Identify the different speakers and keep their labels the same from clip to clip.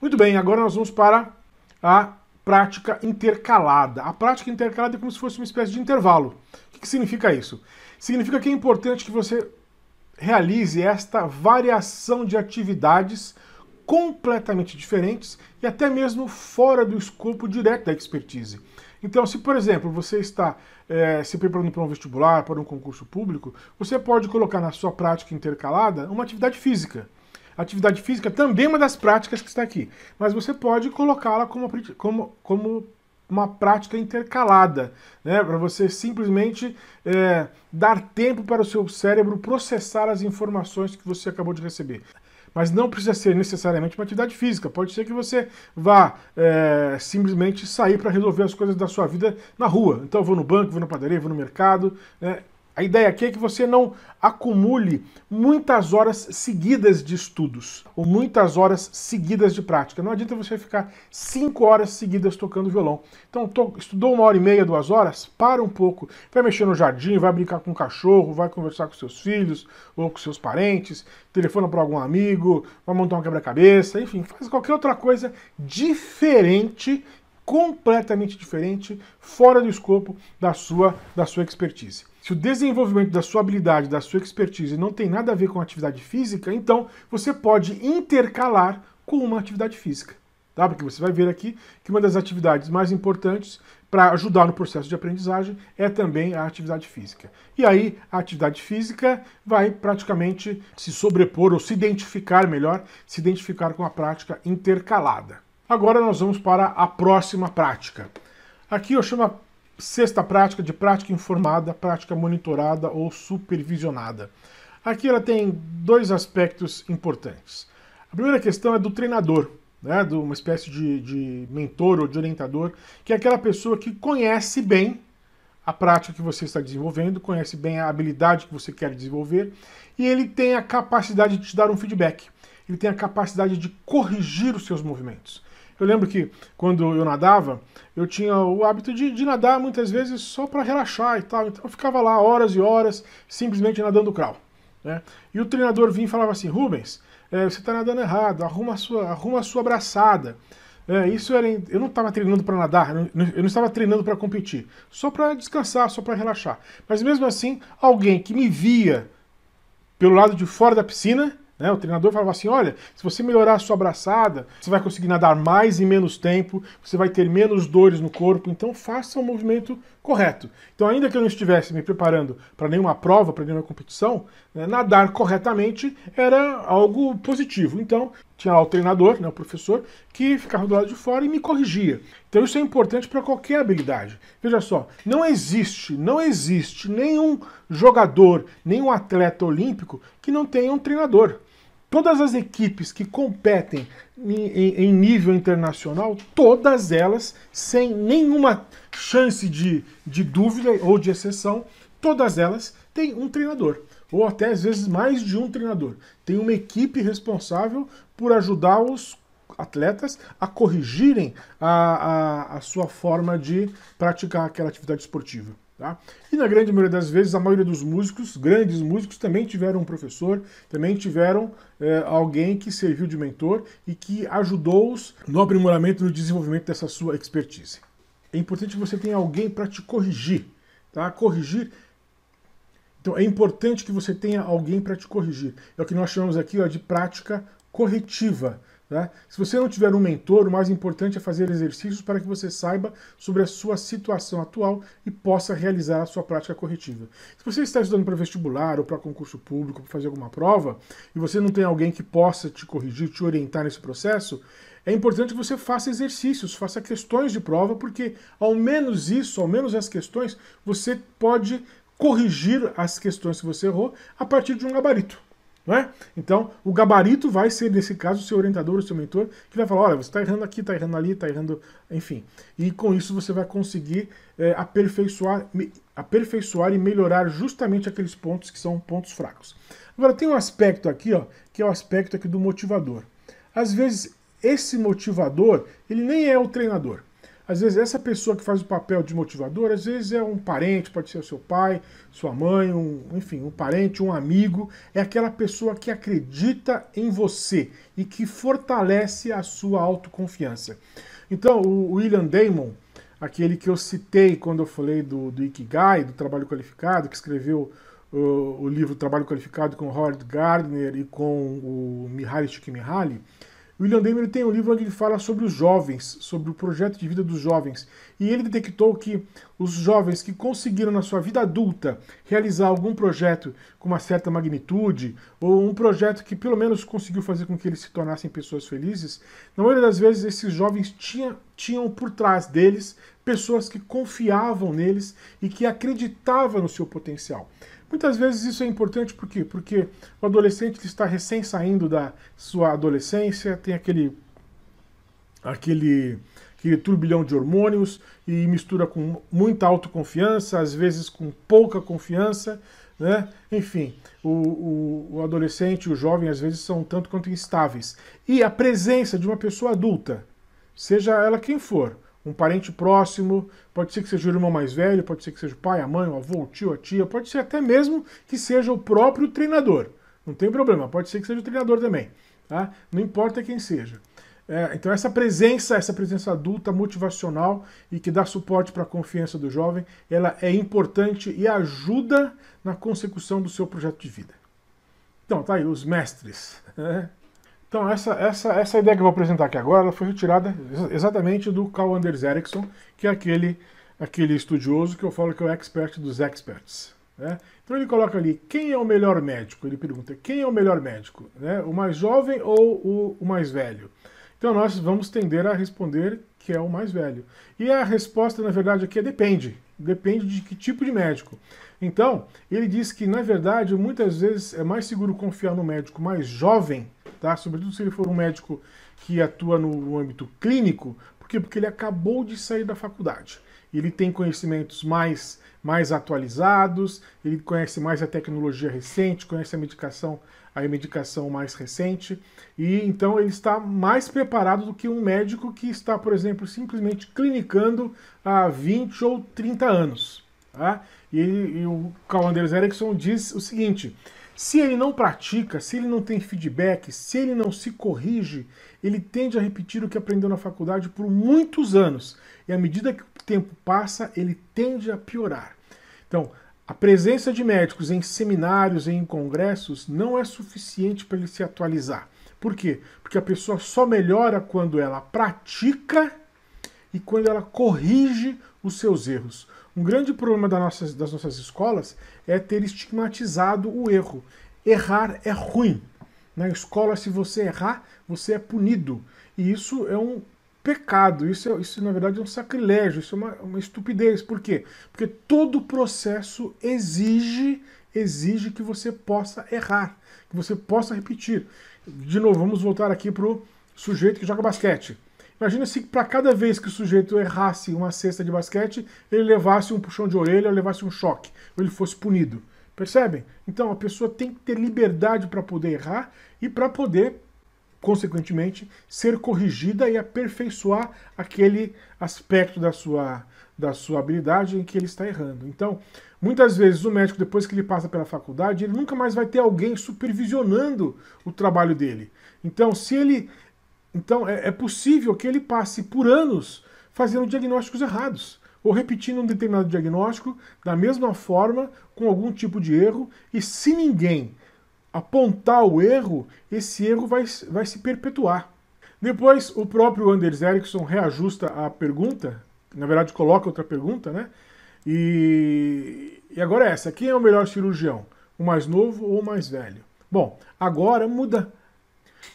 Speaker 1: Muito bem, agora nós vamos para a prática intercalada. A prática intercalada é como se fosse uma espécie de intervalo. O que, que significa isso? Significa que é importante que você realize esta variação de atividades completamente diferentes e até mesmo fora do escopo direto da expertise. Então, se por exemplo você está é, se preparando para um vestibular, para um concurso público, você pode colocar na sua prática intercalada uma atividade física. Atividade física também é uma das práticas que está aqui, mas você pode colocá-la como, como, como uma prática intercalada, né? para você simplesmente é, dar tempo para o seu cérebro processar as informações que você acabou de receber. Mas não precisa ser necessariamente uma atividade física. Pode ser que você vá é, simplesmente sair para resolver as coisas da sua vida na rua. Então, vou no banco, vou na padaria, vou no mercado. Né? A ideia aqui é que você não acumule muitas horas seguidas de estudos ou muitas horas seguidas de prática. Não adianta você ficar cinco horas seguidas tocando violão. Então, estudou uma hora e meia, duas horas, para um pouco. Vai mexer no jardim, vai brincar com o cachorro, vai conversar com seus filhos ou com seus parentes, telefona para algum amigo, vai montar um quebra-cabeça, enfim, faz qualquer outra coisa diferente completamente diferente, fora do escopo da sua da sua expertise. Se o desenvolvimento da sua habilidade, da sua expertise não tem nada a ver com atividade física, então você pode intercalar com uma atividade física. Tá? Porque você vai ver aqui que uma das atividades mais importantes para ajudar no processo de aprendizagem é também a atividade física. E aí a atividade física vai praticamente se sobrepor ou se identificar, melhor, se identificar com a prática intercalada. Agora nós vamos para a próxima prática. Aqui eu chamo Sexta prática de prática informada, prática monitorada ou supervisionada. Aqui ela tem dois aspectos importantes. A primeira questão é do treinador, né, de uma espécie de, de mentor ou de orientador, que é aquela pessoa que conhece bem a prática que você está desenvolvendo, conhece bem a habilidade que você quer desenvolver e ele tem a capacidade de te dar um feedback. Ele tem a capacidade de corrigir os seus movimentos. Eu lembro que quando eu nadava, eu tinha o hábito de, de nadar muitas vezes só para relaxar e tal. Então eu ficava lá horas e horas simplesmente nadando crawl. Né? E o treinador vinha e falava assim: Rubens, é, você está nadando errado, arruma a sua, arruma a sua braçada. É, isso era. Em, eu não estava treinando para nadar, eu não estava treinando para competir, só para descansar, só para relaxar. Mas mesmo assim, alguém que me via pelo lado de fora da piscina né? O treinador falava assim: olha, se você melhorar a sua abraçada, você vai conseguir nadar mais e menos tempo, você vai ter menos dores no corpo, então faça o movimento correto. Então, ainda que eu não estivesse me preparando para nenhuma prova, para nenhuma competição, né, nadar corretamente era algo positivo. Então, tinha lá o treinador, né, o professor, que ficava do lado de fora e me corrigia. Então, isso é importante para qualquer habilidade. Veja só, não existe, não existe nenhum jogador, nenhum atleta olímpico que não tenha um treinador. Todas as equipes que competem em, nível internacional, todas elas, sem nenhuma chance de, de dúvida ou de exceção, todas elas têm um treinador, ou até às vezes mais de um treinador. Tem uma equipe responsável por ajudar os atletas a corrigirem a, a, a sua forma de praticar aquela atividade esportiva. Tá? E na grande maioria das vezes, a maioria dos músicos, grandes músicos, também tiveram um professor, também tiveram é, alguém que serviu de mentor e que ajudou-os no aprimoramento e no desenvolvimento dessa sua expertise. É importante que você tenha alguém para te corrigir. Tá? Corrigir. Então é importante que você tenha alguém para te corrigir. É o que nós chamamos aqui ó, de prática corretiva. Né? Se você não tiver um mentor, o mais importante é fazer exercícios para que você saiba sobre a sua situação atual e possa realizar a sua prática corretiva. Se você está estudando para vestibular ou para concurso público, para fazer alguma prova, e você não tem alguém que possa te corrigir, te orientar nesse processo, é importante que você faça exercícios, faça questões de prova, porque ao menos isso, ao menos as questões, você pode corrigir as questões que você errou a partir de um gabarito. Não é? Então, o gabarito vai ser, nesse caso, o seu orientador, o seu mentor, que vai falar: olha, você está errando aqui, está errando ali, está errando. Enfim. E com isso você vai conseguir é, aperfeiçoar, aperfeiçoar e melhorar justamente aqueles pontos que são pontos fracos. Agora, tem um aspecto aqui, ó, que é o aspecto aqui do motivador. Às vezes, esse motivador, ele nem é o treinador. Às vezes essa pessoa que faz o papel de motivador, às vezes é um parente, pode ser o seu pai, sua mãe, um, enfim, um parente, um amigo, é aquela pessoa que acredita em você e que fortalece a sua autoconfiança. Então, o William Damon, aquele que eu citei quando eu falei do, do Ikigai, do trabalho qualificado, que escreveu o, o livro Trabalho Qualificado com Howard Gardner e com o Mihaly Csikszentmihalyi, William Damon tem um livro onde ele fala sobre os jovens, sobre o projeto de vida dos jovens. E ele detectou que os jovens que conseguiram na sua vida adulta realizar algum projeto com uma certa magnitude, ou um projeto que pelo menos conseguiu fazer com que eles se tornassem pessoas felizes, na maioria das vezes esses jovens tinha, tinham por trás deles pessoas que confiavam neles e que acreditavam no seu potencial. Muitas vezes isso é importante por quê? porque o adolescente está recém saindo da sua adolescência, tem aquele aquele aquele turbilhão de hormônios e mistura com muita autoconfiança, às vezes com pouca confiança, né? Enfim, o, o, o adolescente e o jovem às vezes são tanto quanto instáveis. E a presença de uma pessoa adulta, seja ela quem for, um parente próximo, pode ser que seja o irmão mais velho, pode ser que seja o pai, a mãe, o avô, o tio, a tia, pode ser até mesmo que seja o próprio treinador. Não tem problema, pode ser que seja o treinador também. Tá? Não importa quem seja. É, então essa presença, essa presença adulta, motivacional e que dá suporte para a confiança do jovem, ela é importante e ajuda na consecução do seu projeto de vida. Então tá aí os mestres. Né? Então, essa, essa, essa ideia que eu vou apresentar aqui agora foi retirada exatamente do Carl Anders Ericsson, que é aquele, aquele estudioso que eu falo que é o expert dos experts. Né? Então ele coloca ali quem é o melhor médico. Ele pergunta quem é o melhor médico, né? o mais jovem ou o, o mais velho? Então nós vamos tender a responder que é o mais velho. E a resposta, na verdade, aqui é depende. Depende de que tipo de médico. Então, ele diz que, na verdade, muitas vezes é mais seguro confiar no médico mais jovem tá? Sobretudo se ele for um médico que atua no âmbito clínico, por quê? Porque ele acabou de sair da faculdade. Ele tem conhecimentos mais, mais atualizados, ele conhece mais a tecnologia recente, conhece a medicação, a medicação mais recente, e então ele está mais preparado do que um médico que está, por exemplo, simplesmente clinicando há 20 ou 30 anos. Tá? E, e o Carl Anders Erickson diz o seguinte: se ele não pratica, se ele não tem feedback, se ele não se corrige, ele tende a repetir o que aprendeu na faculdade por muitos anos. E à medida que o tempo passa, ele tende a piorar. Então, a presença de médicos em seminários e em congressos não é suficiente para ele se atualizar. Por quê? Porque a pessoa só melhora quando ela pratica e quando ela corrige os seus erros. Um grande problema das nossas, das nossas escolas é ter estigmatizado o erro. Errar é ruim. Na né? escola, se você errar, você é punido. E isso é um pecado, isso, é, isso na verdade é um sacrilégio, isso é uma, uma estupidez. Por quê? Porque todo processo exige exige que você possa errar, que você possa repetir. De novo, vamos voltar aqui para o sujeito que joga basquete. Imagina se para cada vez que o sujeito errasse uma cesta de basquete, ele levasse um puxão de orelha, ou levasse um choque, ou ele fosse punido. Percebem? Então a pessoa tem que ter liberdade para poder errar e para poder, consequentemente, ser corrigida e aperfeiçoar aquele aspecto da sua, da sua habilidade em que ele está errando. Então, muitas vezes o médico, depois que ele passa pela faculdade, ele nunca mais vai ter alguém supervisionando o trabalho dele. Então, se ele então é, é possível que ele passe por anos fazendo diagnósticos errados ou repetindo um determinado diagnóstico da mesma forma, com algum tipo de erro, e se ninguém apontar o erro, esse erro vai, vai se perpetuar. Depois, o próprio Anders Ericsson reajusta a pergunta, na verdade, coloca outra pergunta, né? E, e agora é essa: quem é o melhor cirurgião? O mais novo ou o mais velho? Bom, agora muda.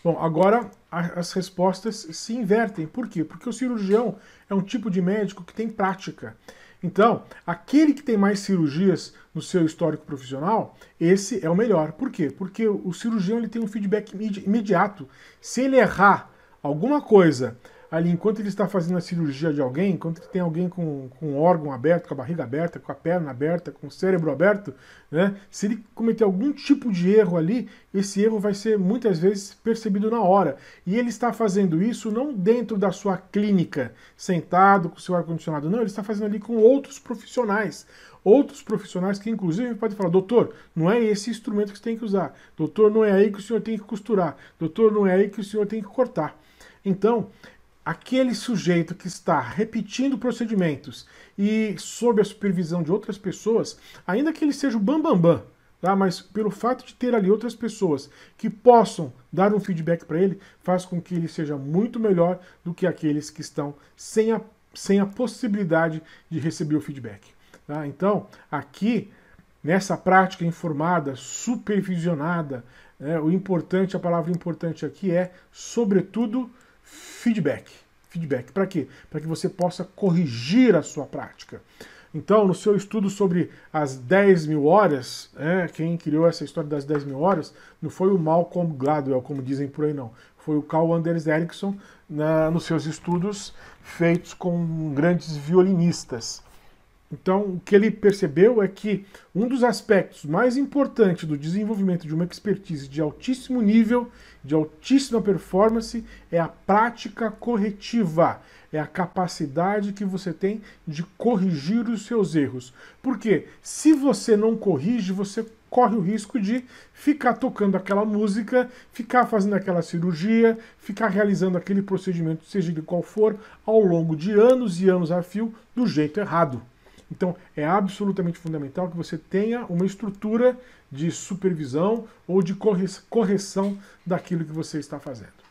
Speaker 1: Bom, agora as respostas se invertem. Por quê? Porque o cirurgião é um tipo de médico que tem prática. Então, aquele que tem mais cirurgias no seu histórico profissional, esse é o melhor. Por quê? Porque o cirurgião ele tem um feedback imediato. Se ele errar alguma coisa ali, enquanto ele está fazendo a cirurgia de alguém, enquanto tem alguém com, com um órgão aberto, com a barriga aberta, com a perna aberta, com o cérebro aberto, né? Se ele cometer algum tipo de erro ali, esse erro vai ser muitas vezes percebido na hora. E ele está fazendo isso não dentro da sua clínica, sentado com o seu ar-condicionado, não, ele está fazendo ali com outros profissionais outros profissionais que, inclusive, podem falar: doutor, não é esse instrumento que você tem que usar, doutor, não é aí que o senhor tem que costurar, doutor, não é aí que o senhor tem que cortar. Então, aquele sujeito que está repetindo procedimentos e sob a supervisão de outras pessoas, ainda que ele seja o bambambam, bam, bam, tá? mas pelo fato de ter ali outras pessoas que possam dar um feedback para ele, faz com que ele seja muito melhor do que aqueles que estão sem a, sem a possibilidade de receber o feedback. Tá? Então, aqui, nessa prática informada, supervisionada, né, o importante, a palavra importante aqui é, sobretudo, feedback. Feedback para quê? Para que você possa corrigir a sua prática. Então, no seu estudo sobre as 10 mil horas, é, quem criou essa história das 10 mil horas não foi o Malcolm Gladwell, como dizem por aí, não. Foi o Carl Anders Ericsson na, né, nos seus estudos feitos com grandes violinistas. Então, o que ele percebeu é que um dos aspectos mais importantes do desenvolvimento de uma expertise de altíssimo nível, de altíssima performance, é a prática corretiva, é a capacidade que você tem de corrigir os seus erros. Porque se você não corrige, você corre o risco de ficar tocando aquela música, ficar fazendo aquela cirurgia, ficar realizando aquele procedimento, seja de qual for, ao longo de anos e anos a fio, do jeito errado. Então, é absolutamente fundamental que você tenha uma estrutura de supervisão ou de correção daquilo que você está fazendo.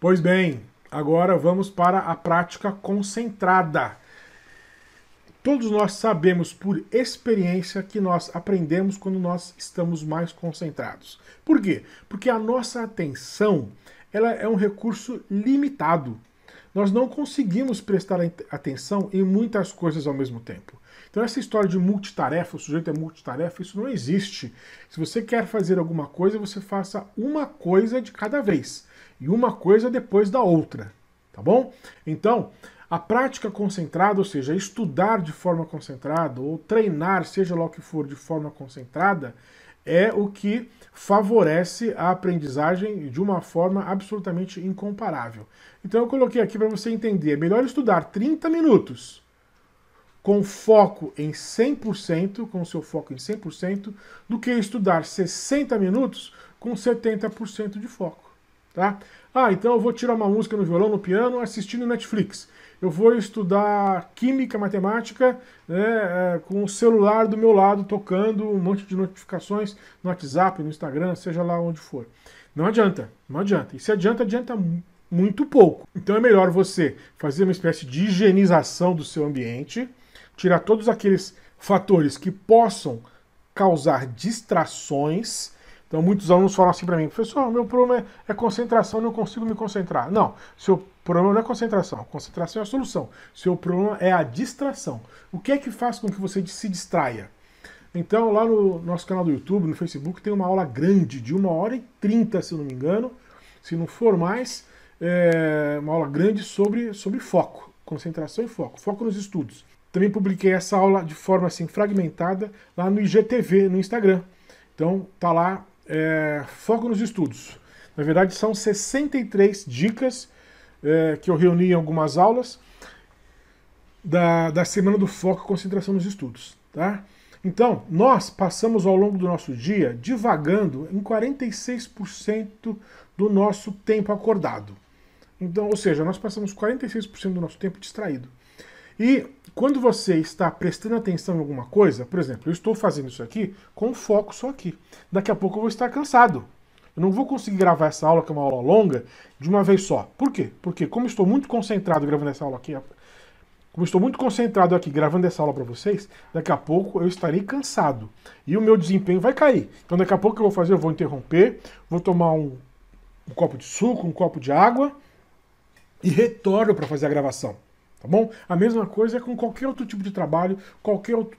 Speaker 1: Pois bem, agora vamos para a prática concentrada. Todos nós sabemos por experiência que nós aprendemos quando nós estamos mais concentrados. Por quê? Porque a nossa atenção ela é um recurso limitado nós não conseguimos prestar atenção em muitas coisas ao mesmo tempo. Então essa história de multitarefa, o sujeito é multitarefa, isso não existe. Se você quer fazer alguma coisa, você faça uma coisa de cada vez e uma coisa depois da outra, tá bom? Então, a prática concentrada, ou seja, estudar de forma concentrada ou treinar, seja lá o que for, de forma concentrada, é o que favorece a aprendizagem de uma forma absolutamente incomparável. Então eu coloquei aqui para você entender, é melhor estudar 30 minutos com foco em 100%, com seu foco em 100%, do que estudar 60 minutos com 70% de foco. Tá? Ah, então eu vou tirar uma música no violão, no piano, assistindo Netflix. Eu vou estudar química, matemática, né, é, com o celular do meu lado, tocando um monte de notificações no WhatsApp, no Instagram, seja lá onde for. Não adianta, não adianta. E se adianta, adianta muito pouco. Então é melhor você fazer uma espécie de higienização do seu ambiente, tirar todos aqueles fatores que possam causar distrações então, muitos alunos falam assim para mim, professor, meu problema é, é concentração, não consigo me concentrar. Não, seu problema não é concentração, concentração é a solução. Seu problema é a distração. O que é que faz com que você se distraia? Então, lá no nosso canal do YouTube, no Facebook, tem uma aula grande de 1 hora e 30, se não me engano, se não for mais, é uma aula grande sobre, sobre foco, concentração e foco, foco nos estudos. Também publiquei essa aula de forma assim fragmentada lá no IGTV, no Instagram. Então, tá lá é, foco nos estudos. Na verdade, são 63 dicas é, que eu reuni em algumas aulas da, da semana do foco e concentração nos estudos. Tá? Então, nós passamos ao longo do nosso dia divagando em 46% do nosso tempo acordado. Então, ou seja, nós passamos 46% do nosso tempo distraído. E quando você está prestando atenção em alguma coisa, por exemplo, eu estou fazendo isso aqui com foco só aqui. Daqui a pouco eu vou estar cansado. Eu não vou conseguir gravar essa aula, que é uma aula longa, de uma vez só. Por quê? Porque como estou muito concentrado gravando essa aula aqui, como estou muito concentrado aqui gravando essa aula para vocês, daqui a pouco eu estarei cansado e o meu desempenho vai cair. Então daqui a pouco eu vou fazer, eu vou interromper, vou tomar um, um copo de suco, um copo de água e retorno para fazer a gravação tá bom? A mesma coisa é com qualquer outro tipo de trabalho, qualquer outro,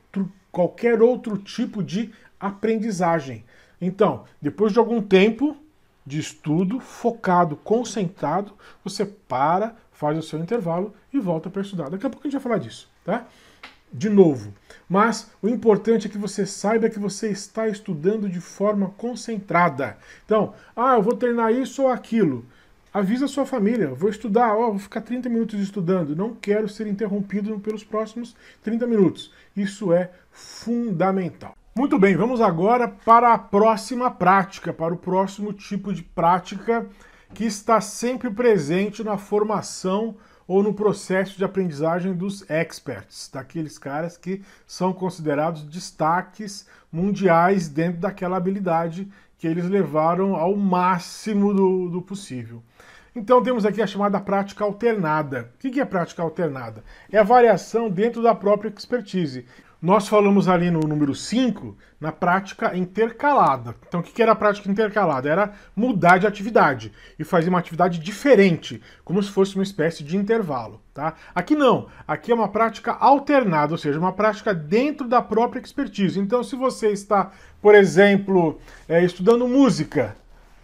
Speaker 1: qualquer outro tipo de aprendizagem. Então, depois de algum tempo de estudo, focado, concentrado, você para, faz o seu intervalo e volta para estudar. Daqui a pouco a gente vai falar disso, tá? De novo. Mas o importante é que você saiba que você está estudando de forma concentrada. Então, ah, eu vou treinar isso ou aquilo. Avisa a sua família, vou estudar, ó, vou ficar 30 minutos estudando, não quero ser interrompido pelos próximos 30 minutos. Isso é fundamental. Muito bem, vamos agora para a próxima prática, para o próximo tipo de prática que está sempre presente na formação ou no processo de aprendizagem dos experts, daqueles caras que são considerados destaques mundiais dentro daquela habilidade que eles levaram ao máximo do, do possível. Então temos aqui a chamada prática alternada. O que é prática alternada? É a variação dentro da própria expertise. Nós falamos ali no número 5, na prática intercalada. Então, o que era a prática intercalada? Era mudar de atividade e fazer uma atividade diferente, como se fosse uma espécie de intervalo. Tá? Aqui não, aqui é uma prática alternada, ou seja, uma prática dentro da própria expertise. Então, se você está, por exemplo, eh, estudando música,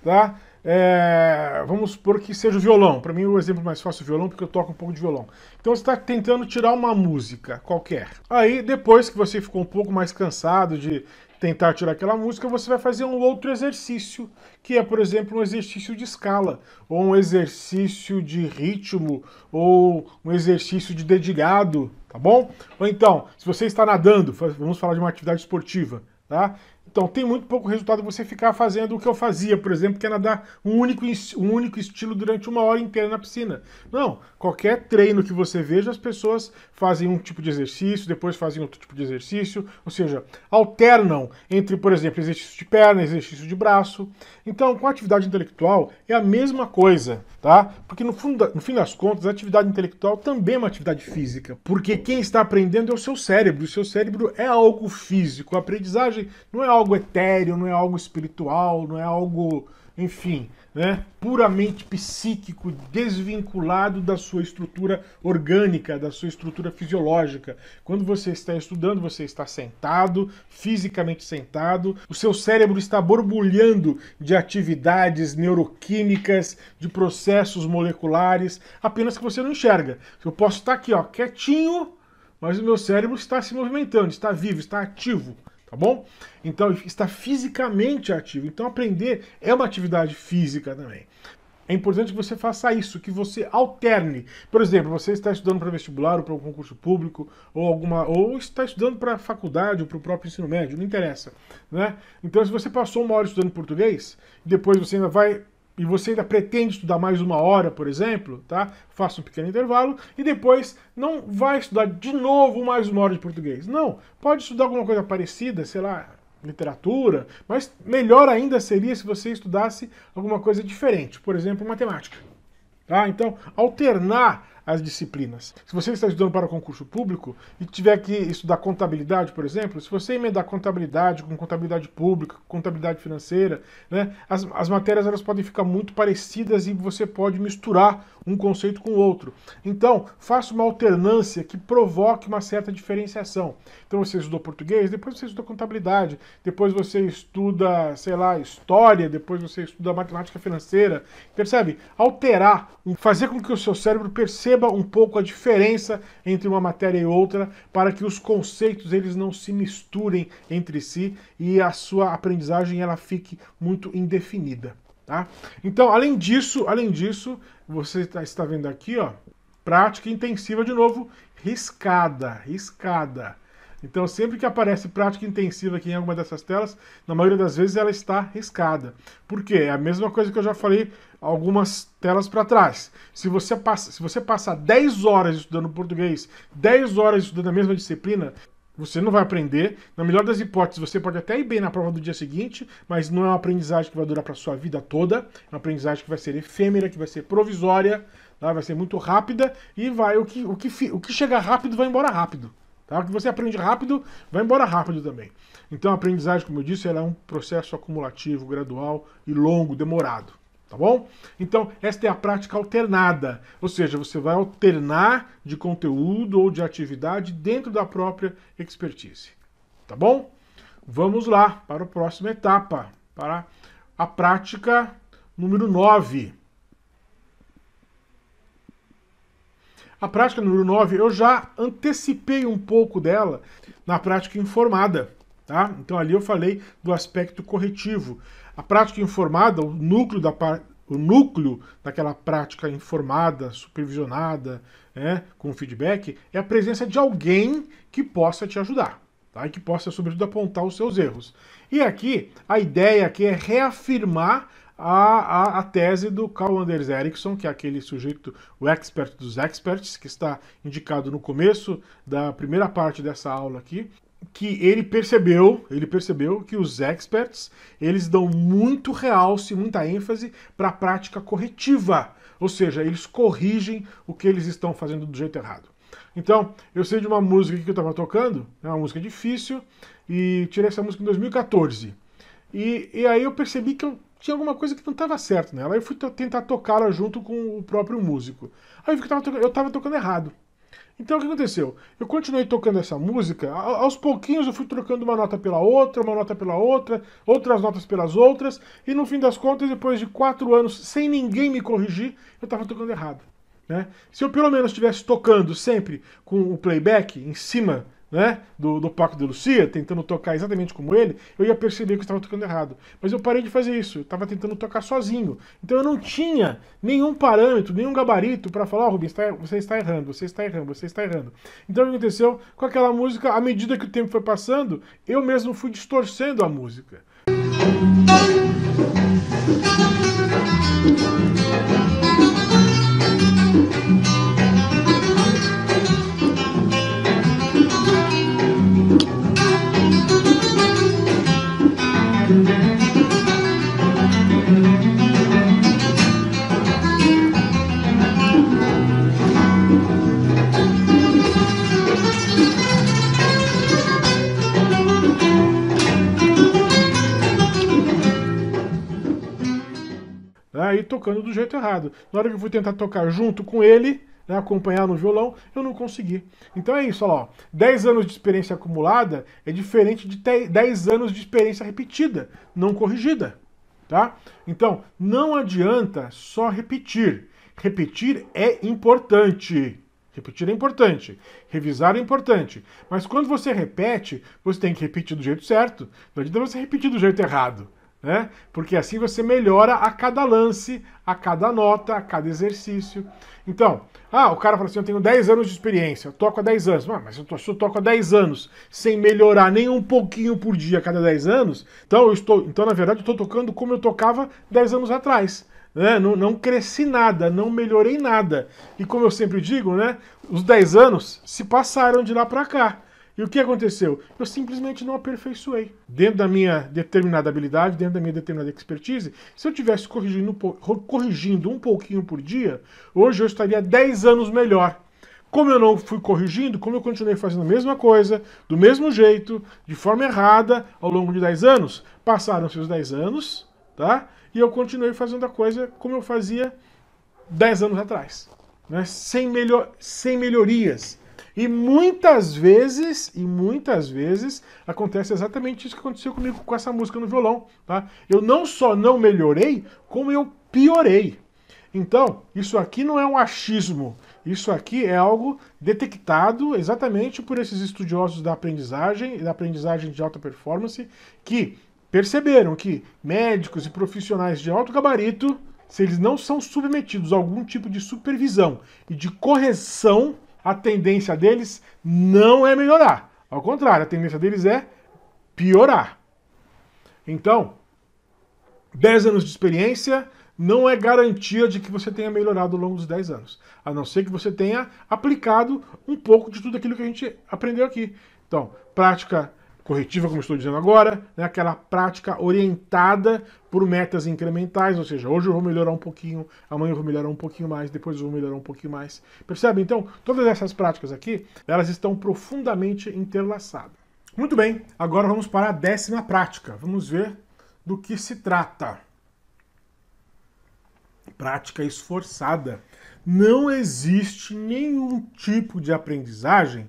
Speaker 1: tá? É, vamos supor que seja o violão. Para mim, o exemplo mais fácil é o violão, porque eu toco um pouco de violão. Então, você está tentando tirar uma música qualquer. Aí, depois que você ficou um pouco mais cansado de tentar tirar aquela música, você vai fazer um outro exercício, que é, por exemplo, um exercício de escala, ou um exercício de ritmo, ou um exercício de dedilhado, tá bom? Ou então, se você está nadando, vamos falar de uma atividade esportiva. Tá? Então tem muito pouco resultado você ficar fazendo o que eu fazia, por exemplo, que era dar um único, um único estilo durante uma hora inteira na piscina. Não, qualquer treino que você veja, as pessoas fazem um tipo de exercício, depois fazem outro tipo de exercício, ou seja, alternam entre, por exemplo, exercício de perna, exercício de braço. Então, com a atividade intelectual é a mesma coisa, tá? Porque no, fundo, no fim das contas, a atividade intelectual também é uma atividade física, porque quem está aprendendo é o seu cérebro, o seu cérebro é algo físico, a aprendizagem verdade, não é algo etéreo, não é algo espiritual, não é algo, enfim, né, puramente psíquico, desvinculado da sua estrutura orgânica, da sua estrutura fisiológica. Quando você está estudando, você está sentado, fisicamente sentado, o seu cérebro está borbulhando de atividades neuroquímicas, de processos moleculares, apenas que você não enxerga. Eu posso estar aqui, ó, quietinho, mas o meu cérebro está se movimentando, está vivo, está ativo tá bom? Então está fisicamente ativo. Então aprender é uma atividade física também. É importante que você faça isso, que você alterne. Por exemplo, você está estudando para vestibular ou para um concurso público ou alguma ou está estudando para faculdade ou para o próprio ensino médio, não interessa, né? Então se você passou uma hora estudando português, depois você ainda vai e você ainda pretende estudar mais uma hora, por exemplo, tá? Faça um pequeno intervalo e depois não vai estudar de novo mais uma hora de português. Não, pode estudar alguma coisa parecida, sei lá, literatura, mas melhor ainda seria se você estudasse alguma coisa diferente, por exemplo, matemática. Tá? Então, alternar as disciplinas. Se você está estudando para concurso público e tiver que estudar contabilidade, por exemplo, se você emendar contabilidade com contabilidade pública, contabilidade financeira, né, as, as matérias elas podem ficar muito parecidas e você pode misturar um conceito com o outro. Então, faça uma alternância que provoque uma certa diferenciação. Então, você estudou português, depois você estudou contabilidade, depois você estuda, sei lá, história, depois você estuda matemática financeira. Percebe? Alterar, fazer com que o seu cérebro perceba perceba um pouco a diferença entre uma matéria e outra para que os conceitos eles não se misturem entre si e a sua aprendizagem ela fique muito indefinida. Tá? Então, além disso, além disso, você tá, está vendo aqui, ó, prática intensiva de novo, riscada, riscada. Então, sempre que aparece prática intensiva aqui em alguma dessas telas, na maioria das vezes ela está riscada. Por quê? É a mesma coisa que eu já falei algumas telas para trás. Se você, passa, se você passar 10 horas estudando português, 10 horas estudando a mesma disciplina, você não vai aprender. Na melhor das hipóteses, você pode até ir bem na prova do dia seguinte, mas não é uma aprendizagem que vai durar para sua vida toda. É uma aprendizagem que vai ser efêmera, que vai ser provisória, tá? vai ser muito rápida e vai o que, o que, o que chegar rápido vai embora rápido. Tá? Que você aprende rápido, vai embora rápido também. Então a aprendizagem, como eu disse, ela é um processo acumulativo, gradual e longo, demorado. Tá bom? Então, esta é a prática alternada, ou seja, você vai alternar de conteúdo ou de atividade dentro da própria expertise. Tá bom? Vamos lá para a próxima etapa, para a prática número 9. A prática número 9, eu já antecipei um pouco dela na prática informada. Tá? Então ali eu falei do aspecto corretivo. A prática informada, o núcleo da, o núcleo daquela prática informada, supervisionada, né, com feedback, é a presença de alguém que possa te ajudar, tá? e que possa, sobretudo, apontar os seus erros. E aqui, a ideia aqui é reafirmar a, a, a, tese do Carl Anders Ericsson, que é aquele sujeito, o expert dos experts, que está indicado no começo da primeira parte dessa aula aqui, que ele percebeu, ele percebeu que os experts, eles dão muito realce, muita ênfase para a prática corretiva, ou seja, eles corrigem o que eles estão fazendo do jeito errado. Então, eu sei de uma música que eu estava tocando, é uma música difícil, e tirei essa música em 2014. E, e aí eu percebi que eu tinha alguma coisa que não estava certo nela. Aí eu fui tentar tocá-la junto com o próprio músico. Aí eu vi que eu estava tocando errado. Então o que aconteceu? Eu continuei tocando essa música, aos pouquinhos eu fui trocando uma nota pela outra, uma nota pela outra, outras notas pelas outras, e no fim das contas, depois de quatro anos sem ninguém me corrigir, eu estava tocando errado. Né? Se eu pelo menos estivesse tocando sempre com o playback em cima né, do, do Paco de Lucia, tentando tocar exatamente como ele, eu ia perceber que eu estava tocando errado. Mas eu parei de fazer isso, eu estava tentando tocar sozinho. Então eu não tinha nenhum parâmetro, nenhum gabarito para falar, oh, Rubens, tá er-, você está errando, você está errando, você está errando. Então o que aconteceu com aquela música, à medida que o tempo foi passando, eu mesmo fui distorcendo a música. acabei tocando do jeito errado. Na hora que eu fui tentar tocar junto com ele, né, acompanhar no violão, eu não consegui. Então é isso, ó. 10 anos de experiência acumulada é diferente de 10 anos de experiência repetida, não corrigida. Tá? Então, não adianta só repetir. Repetir é importante. Repetir é importante, revisar é importante. Mas quando você repete, você tem que repetir do jeito certo. Não adianta você repetir do jeito errado né? Porque assim você melhora a cada lance, a cada nota, a cada exercício. Então, ah, o cara fala assim: eu tenho 10 anos de experiência, eu toco há 10 anos. Ah, mas eu, eu toco há 10 anos sem melhorar nem um pouquinho por dia a cada 10 anos, então eu estou. Então, na verdade, eu estou tocando como eu tocava 10 anos atrás. Né? Não, não cresci nada, não melhorei nada. E como eu sempre digo, né? Os 10 anos se passaram de lá para cá. E o que aconteceu? Eu simplesmente não aperfeiçoei. Dentro da minha determinada habilidade, dentro da minha determinada expertise, se eu tivesse corrigindo, corrigindo um pouquinho por dia, hoje eu estaria 10 anos melhor. Como eu não fui corrigindo, como eu continuei fazendo a mesma coisa, do mesmo jeito, de forma errada, ao longo de 10 anos, passaram-se os 10 anos, tá? E eu continuei fazendo a coisa como eu fazia 10 anos atrás. Né? Sem, melhor, sem melhorias, e muitas vezes, e muitas vezes, acontece exatamente isso que aconteceu comigo com essa música no violão, tá? Eu não só não melhorei, como eu piorei. Então, isso aqui não é um achismo, isso aqui é algo detectado exatamente por esses estudiosos da aprendizagem, da aprendizagem de alta performance, que perceberam que médicos e profissionais de alto gabarito, se eles não são submetidos a algum tipo de supervisão e de correção, a tendência deles não é melhorar. Ao contrário, a tendência deles é piorar. Então, 10 anos de experiência não é garantia de que você tenha melhorado ao longo dos 10 anos. A não ser que você tenha aplicado um pouco de tudo aquilo que a gente aprendeu aqui. Então, prática corretiva, como estou dizendo agora, né, aquela prática orientada por metas incrementais, ou seja, hoje eu vou melhorar um pouquinho, amanhã eu vou melhorar um pouquinho mais, depois eu vou melhorar um pouquinho mais. Percebe? Então, todas essas práticas aqui, elas estão profundamente interlaçadas. Muito bem, agora vamos para a décima prática. Vamos ver do que se trata. Prática esforçada. Não existe nenhum tipo de aprendizagem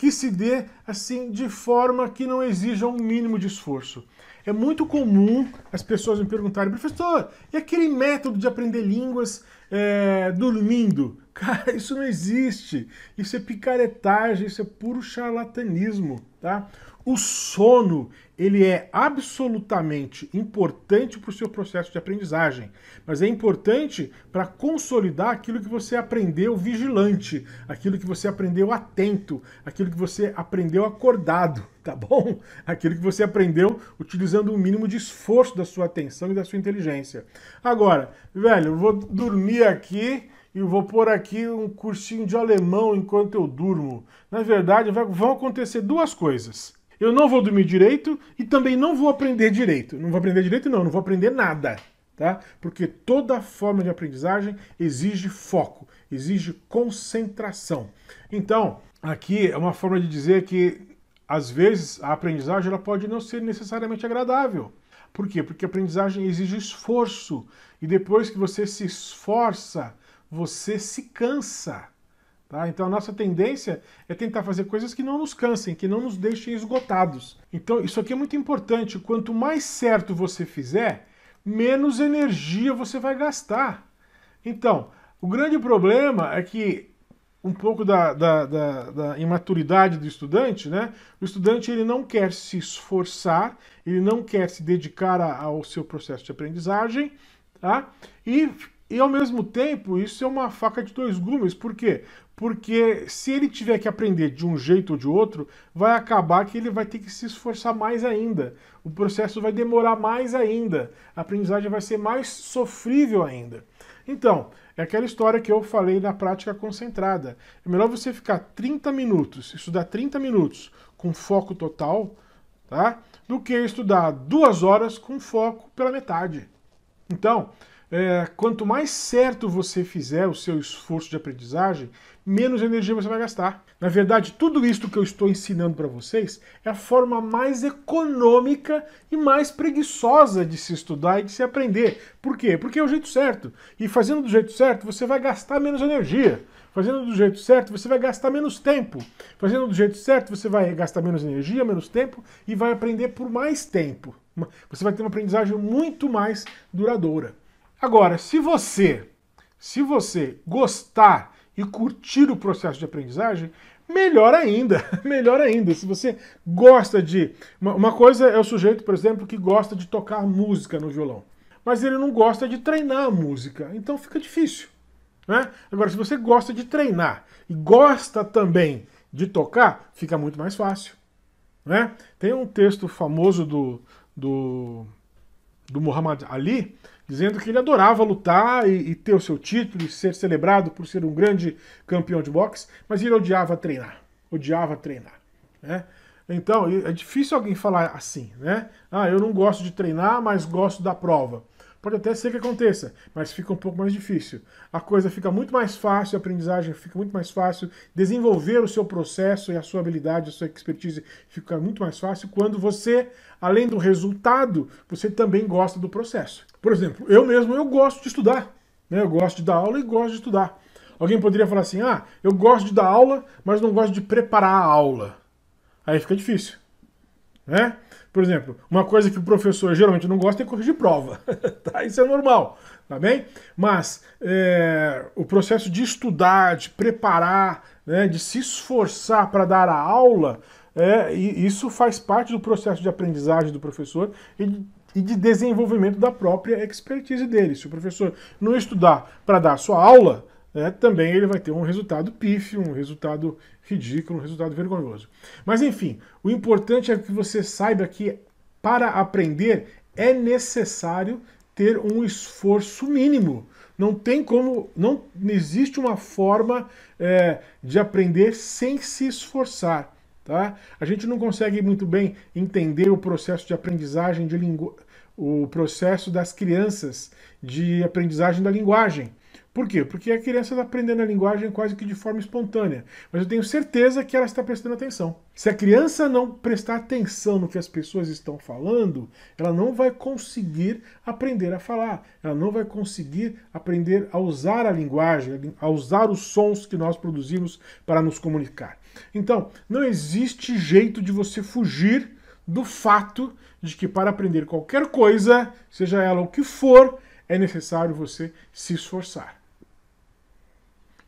Speaker 1: que se dê assim de forma que não exija um mínimo de esforço. É muito comum as pessoas me perguntarem, professor, e aquele método de aprender línguas é, dormindo? Cara, isso não existe. Isso é picaretagem, isso é puro charlatanismo, tá? O sono ele é absolutamente importante para o seu processo de aprendizagem, mas é importante para consolidar aquilo que você aprendeu vigilante, aquilo que você aprendeu atento, aquilo que você aprendeu acordado, tá bom? Aquilo que você aprendeu utilizando o mínimo de esforço da sua atenção e da sua inteligência. Agora, velho, eu vou dormir aqui e vou pôr aqui um cursinho de alemão enquanto eu durmo. Na verdade, vão acontecer duas coisas eu não vou dormir direito e também não vou aprender direito. Não vou aprender direito, não, não vou aprender nada. Tá? Porque toda forma de aprendizagem exige foco, exige concentração. Então, aqui é uma forma de dizer que às vezes a aprendizagem ela pode não ser necessariamente agradável. Por quê? Porque a aprendizagem exige esforço e depois que você se esforça, você se cansa. Tá? Então a nossa tendência é tentar fazer coisas que não nos cansem, que não nos deixem esgotados. Então isso aqui é muito importante. Quanto mais certo você fizer, menos energia você vai gastar. Então, o grande problema é que um pouco da, da, da, da, imaturidade do estudante, né? O estudante ele não quer se esforçar, ele não quer se dedicar a, ao seu processo de aprendizagem, tá? E, e ao mesmo tempo isso é uma faca de dois gumes, por quê? porque se ele tiver que aprender de um jeito ou de outro, vai acabar que ele vai ter que se esforçar mais ainda. O processo vai demorar mais ainda. A aprendizagem vai ser mais sofrível ainda. Então, é aquela história que eu falei na prática concentrada. É melhor você ficar 30 minutos, estudar 30 minutos com foco total, tá? Do que estudar duas horas com foco pela metade. Então, é, quanto mais certo você fizer o seu esforço de aprendizagem, menos energia você vai gastar. Na verdade, tudo isso que eu estou ensinando para vocês é a forma mais econômica e mais preguiçosa de se estudar e de se aprender. Por quê? Porque é o jeito certo. E fazendo do jeito certo, você vai gastar menos energia. Fazendo do jeito certo, você vai gastar menos tempo. Fazendo do jeito certo, você vai gastar menos energia, menos tempo e vai aprender por mais tempo. Você vai ter uma aprendizagem muito mais duradoura. Agora, se você, se você gostar e curtir o processo de aprendizagem, melhor ainda, melhor ainda. Se você gosta de. Uma, coisa é o sujeito, por exemplo, que gosta de tocar música no violão, mas ele não gosta de treinar a música, então fica difícil. Né? Agora, se você gosta de treinar e gosta também de tocar, fica muito mais fácil. Né? Tem um texto famoso do, do, do Muhammad Ali dizendo que ele adorava lutar e, e, ter o seu título e ser celebrado por ser um grande campeão de boxe, mas ele odiava treinar. Odiava treinar. Né? Então, é difícil alguém falar assim, né? Ah, eu não gosto de treinar, mas gosto da prova. Pode até ser que aconteça, mas fica um pouco mais difícil. A coisa fica muito mais fácil, a aprendizagem fica muito mais fácil, desenvolver o seu processo e a sua habilidade, a sua expertise fica muito mais fácil quando você, além do resultado, você também gosta do processo. Por exemplo, eu mesmo eu gosto de estudar, né? Eu gosto de dar aula e gosto de estudar. Alguém poderia falar assim: "Ah, eu gosto de dar aula, mas não gosto de preparar a aula". Aí fica difícil, né? Por exemplo, uma coisa que o professor geralmente não gosta é corrigir prova. tá? Isso é normal, tá bem? Mas é, o processo de estudar, de preparar, né, de se esforçar para dar a aula, é, isso faz parte do processo de aprendizagem do professor e de, e de desenvolvimento da própria expertise dele. Se o professor não estudar para dar sua aula, é, também ele vai ter um resultado pífio, um resultado ridículo, um resultado vergonhoso. Mas enfim, o importante é que você saiba que para aprender é necessário ter um esforço mínimo. Não tem como, não, não existe uma forma é, de aprender sem se esforçar. Tá? A gente não consegue muito bem entender o processo de aprendizagem de lingu... o processo das crianças de aprendizagem da linguagem por quê? Porque a criança está aprendendo a linguagem quase que de forma espontânea. Mas eu tenho certeza que ela está prestando atenção. Se a criança não prestar atenção no que as pessoas estão falando, ela não vai conseguir aprender a falar. Ela não vai conseguir aprender a usar a linguagem, a usar os sons que nós produzimos para nos comunicar. Então, não existe jeito de você fugir do fato de que para aprender qualquer coisa, seja ela o que for, é necessário você se esforçar.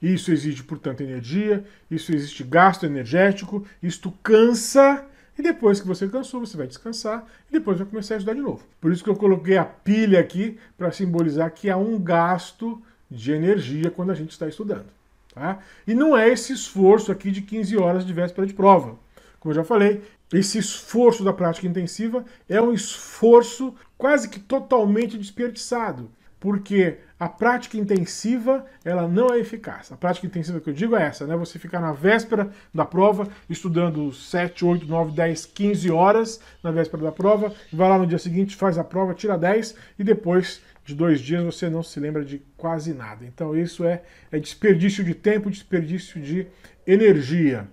Speaker 1: Isso exige, portanto, energia, isso existe gasto energético, isto cansa. E depois que você cansou, você vai descansar e depois vai começar a estudar de novo. Por isso que eu coloquei a pilha aqui para simbolizar que há um gasto de energia quando a gente está estudando. Tá? E não é esse esforço aqui de 15 horas de véspera de prova. Como eu já falei, esse esforço da prática intensiva é um esforço quase que totalmente desperdiçado, porque a prática intensiva ela não é eficaz. A prática intensiva que eu digo é essa, né? Você ficar na véspera da prova, estudando 7, 8, 9, 10, 15 horas na véspera da prova, vai lá no dia seguinte, faz a prova, tira 10 e depois de dois dias você não se lembra de quase nada. Então isso é, é desperdício de tempo, desperdício de energia.